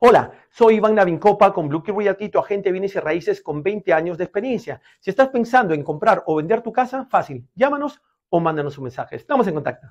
Hola, soy Iván Navincopa con Blue Key Realty, tu agente de bienes y raíces con 20 años de experiencia. Si estás pensando en comprar o vender tu casa, fácil, llámanos o mándanos un mensaje. Estamos en contacto.